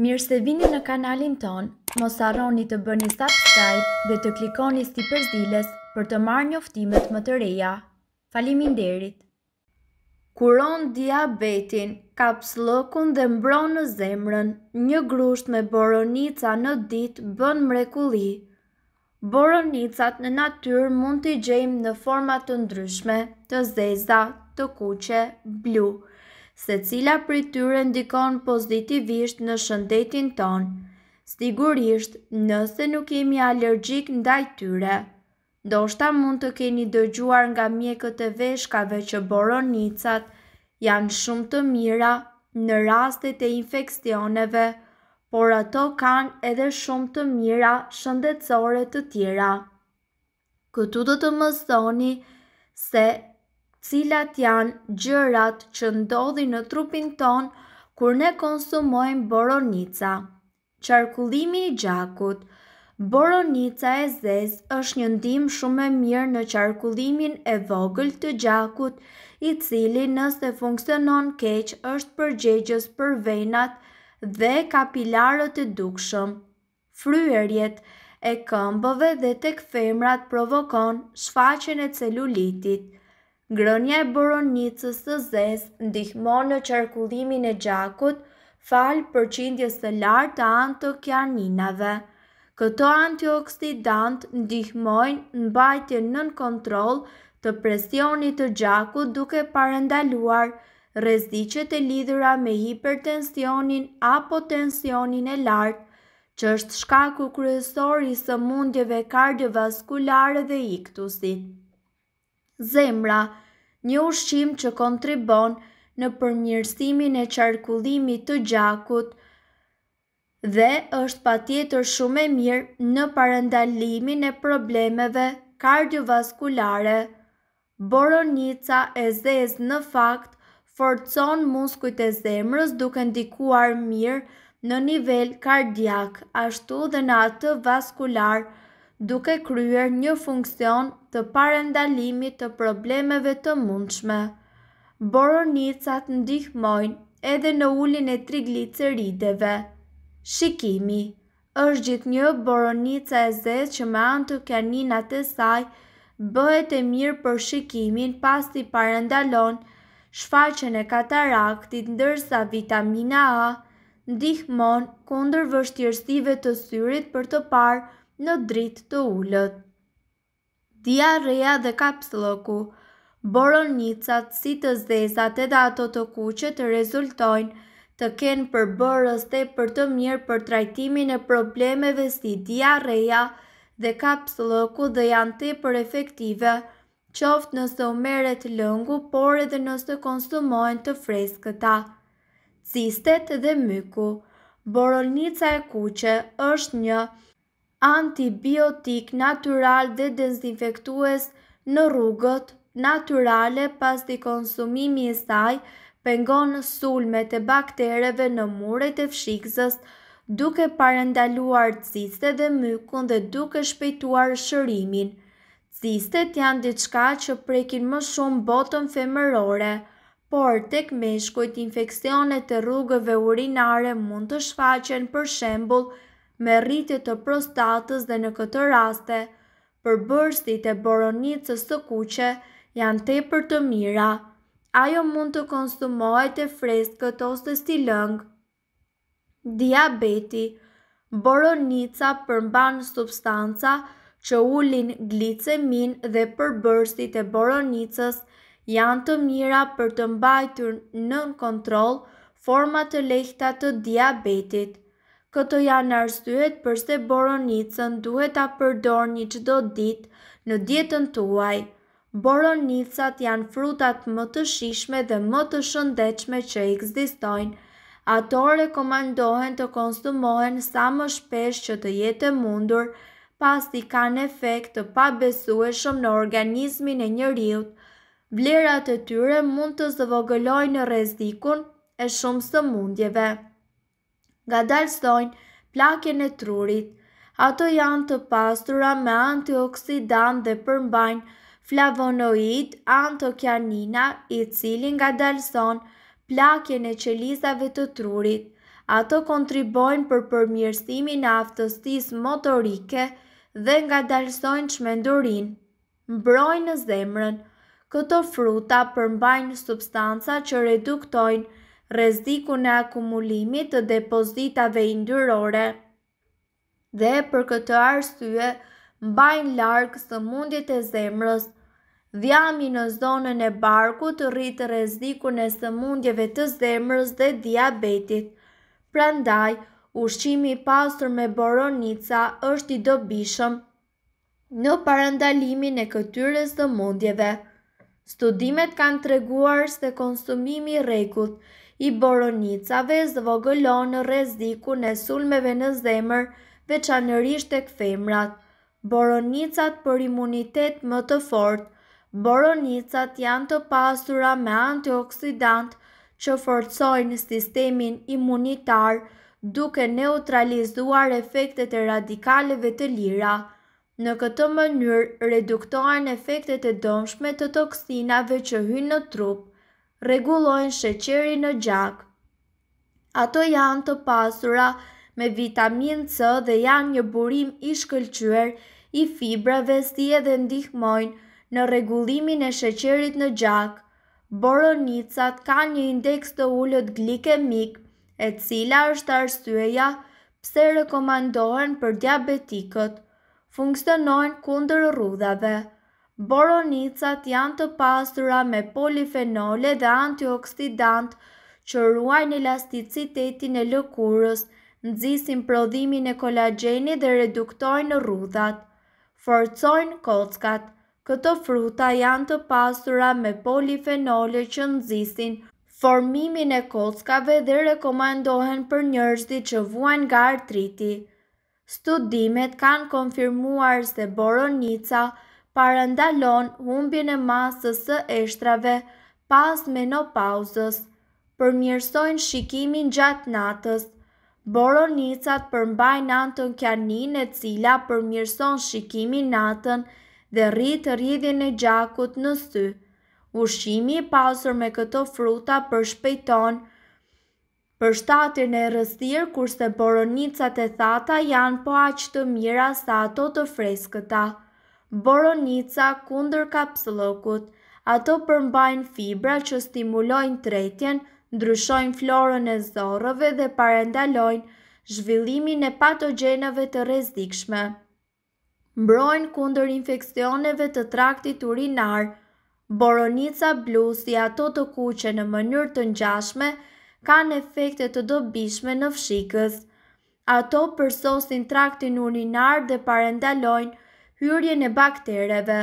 Mirë se vini në kanalin ton, mos arroni të bëni subscribe dhe të klikoni si përzilës për të marrë njoftimet më të reja. Falimin derit! Kuron diabetin, kapslokun dhe mbron në zemrën, një grusht me boronica në dit bën mrekuli. Boronicat në natyr mund të gjejmë në format të ndryshme, të zeza, të kuqe, blu, se cila për tyre ndikon pozitivisht në shëndetin tonë, sigurisht nëse nuk jemi allergjik ndaj tyre. Do shta mund të keni dëgjuar nga mjekët e veshkave që boronicat janë shumë të mira në rastet e infekcioneve, por ato kanë edhe shumë të mira shëndetsore të tjera. Këtu do të mësoni se cilat janë gjërat që ndodhin në trupin ton kur ne konsumojmë boronica. Qarkullimi i gjakut Boronica e zezë është një ndim shumë e mirë në qarkullimin e vogël të gjakut, i cili nëse funksionon keq është përgjegjës për venat dhe kapilarët e dukshëm. Fryerjet e këmbëve dhe tek femrat provokon shfaqen e celulitit – Grënja e boronicës së zez ndihmon në qarkullimin e gjakut fal përqindjes së lartë të antiokianinave. Këto antioksidant ndihmojnë mbajtjen nën kontroll të presionit të gjakut duke parandaluar rreziqet e lidhura me hipertensionin apo tensionin e lartë, që është shkaku kryesor i sëmundjeve kardiovaskulare dhe iktusit zemra, një ushqim që kontribon në përmjërsimin e qarkullimit të gjakut dhe është pa tjetër shumë e mirë në parendalimin e problemeve kardiovaskulare. Boronica e zezë në fakt forcon muskujt e zemrës duke ndikuar mirë në nivel kardiak, ashtu dhe në atë vaskularë, duke kryer një funksion të parendalimit të problemeve të mundshme. Boronicat ndihmojnë edhe në ullin e triglicerideve. Shikimi është gjithë një boronica e zezë që me antë të kaninat e saj bëhet e mirë për shikimin pas të i parendalon shfaqen e kataraktit ndërsa vitamina A ndihmon kundër vështirësive të syrit për të parë në dritë të ullët. Diarrea dhe kapsloku Boronicat si të zezat e dato të kuqe rezultojnë të kenë përbërës dhe për të mirë për trajtimin e problemeve si diarreja dhe kapsloku dhe janë të për efektive, qoftë nëse u meret lëngu, por edhe nëse konsumojnë të freskëta. Cistet dhe myku Boronica e kuqe është një antibiotik natural dhe dezinfektues në rrugët naturale pas të konsumimi i saj pengon sulmet e baktereve në muret e fshikzës duke parendaluar ciste dhe mykun dhe duke shpejtuar shërimin. Cistet janë diçka që prekin më shumë botën femërore, por tek meshkujt infekcionet e rrugëve urinare mund të shfaqen për shembul me rritje të prostatës dhe në këtë raste, përbërstit e boronitës së kuqe janë te për të mira. Ajo mund të konsumohet e freskët ose stilëng. Diabeti Boronica përmban substanca që ullin glicemin dhe përbërstit e boronicës janë të mira për të mbajtur nën kontrol format të lehta të diabetit. Këto janë arsyet përse boronicën duhet ta përdor një qdo dit në dietën tuaj. Boronicat janë frutat më të shishme dhe më të shëndechme që eksistojnë. Ato rekomandohen të konsumohen sa më shpesh që të jetë mundur, pas t'i kanë efekt të pabesueshëm në organizmin e njëriut. Vlerat e tyre mund të në rezikun e shumë së mundjeve. Ga dalsojnë plakjen e trurit. Ato janë të pastura me antioksidant dhe përmbajnë flavonoid, antokianina i cilin ga dalsojnë plakjen e qelizave të trurit. Ato kontribojnë për përmjërstimin aftëstis motorike dhe nga dalsojnë qmendurin. Mbrojnë zemrën, këto fruta përmbajnë substanca që reduktojnë reziku në akumulimit të depozitave indyrore. Dhe për këtë arsye, mbajnë larkë së mundit e zemrës, Dhjami në zonën e barku të rritë rezdiku në së mundjeve të zemrës dhe diabetit. Prandaj, ushqimi pasur me boronica është i dobishëm në parandalimin e këtyre së mundjeve. Studimet kanë treguar se konsumimi rekut i boronicave, zvogëlonë, reziku, në sulmeve në zemër, veçanërisht e këfemrat. Boronicat për imunitet më të fort, boronicat janë të pasura me antioksidant që forcojnë sistemin imunitar duke neutralizuar efektet e radikaleve të lira. Në këtë mënyr, reduktojnë efektet e domshme të toksinave që hynë në trupë regulojnë sheqeri në gjak. Ato janë të pasura me vitamin C dhe janë një burim i shkëllqyër i fibrave si edhe ndihmojnë në regullimin e sheqerit në gjak. Boronicat ka një indeks të ullët glikemik e cila është arsyeja pse rekomandohen për diabetikët, funksionojnë kundër rrudhave. Boronicat janë të pastura me polifenole dhe antioksidant që ruajnë elasticitetin e lëkurës, nëzisin prodhimin e kolagenit dhe reduktojnë në rudhat. Forcojnë kockat. Këto fruta janë të pastura me polifenole që nëzisin formimin e kockave dhe rekomendohen për njërzdi që vuajnë nga artriti. Studimet kanë konfirmuar se boronica parandalon humbjen e masës së eshtrave pas menopauzës, përmjërsojnë shikimin gjatë natës, boronicat përmbaj natën kjanin e cila përmjërson shikimin natën dhe rritë rridhjen e gjakut në sy. Ushimi pasur me këto fruta përshpejton për shtatin e rëstirë kurse boronicat e thata janë po aqë të mira sa ato të freskëta. Boronica kundër kapsëllokut, ato përmbajnë fibra që stimulojnë tretjen, ndryshojnë florën e zorëve dhe parendalojnë zhvillimin e patogenave të rezikshme. Mbrojnë kundër infekcioneve të traktit urinarë, boronica blu si ato të kuqe në mënyrë të njashme, kanë efekte të dobishme në fshikës. Ato përsosin traktin urinar dhe parendalojnë, hyrje në baktereve.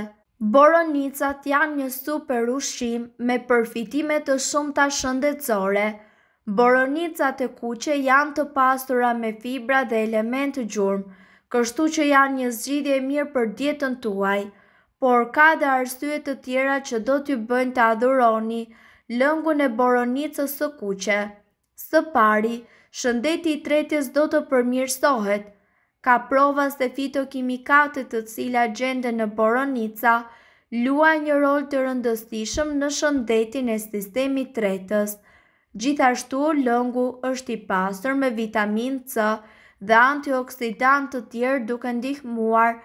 Boronicat janë një super ushqim me përfitime të shumta shëndetësore. Boronicat e kuqe janë të pastura me fibra dhe element të gjurmë, kështu që janë një zgjidhje mirë për dietën tuaj, por ka dhe arsye të tjera që do t'ju bëjnë të adhuroni lëngun e boronicës së kuqe. Së pari, shëndeti i tretjes do të përmirësohet ka provas se fitokimikate të cila gjende në Boronica, lua një rol të rëndëstishëm në shëndetin e sistemi tretës. Gjithashtu, lëngu është i pasër me vitamin C dhe antioksidant të tjerë duke ndihmuar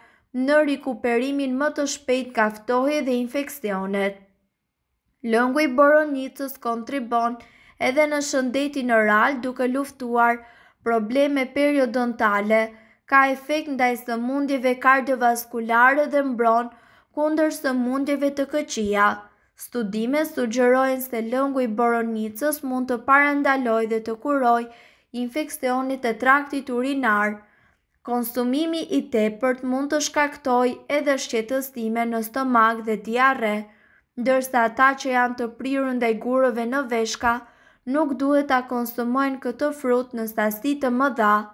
në rikuperimin më të shpejt kaftohi dhe infekcionet. Lëngu i Boronicës kontribon edhe në shëndetin oral duke luftuar probleme periodontale, ka efekt ndaj sëmundjeve kardiovaskulare dhe mbron kundër sëmundjeve të këqia. Studime sugjerojnë se lëngu i boronicës mund të parandaloj dhe të kuroj infekcionit e traktit urinar. Konsumimi i tepërt mund të shkaktoj edhe shqetëstime në stomak dhe diare, ndërsa ata që janë të prirë ndaj gurëve në veshka, nuk duhet ta konsumojnë këtë frut në sasi të mëdha. dha.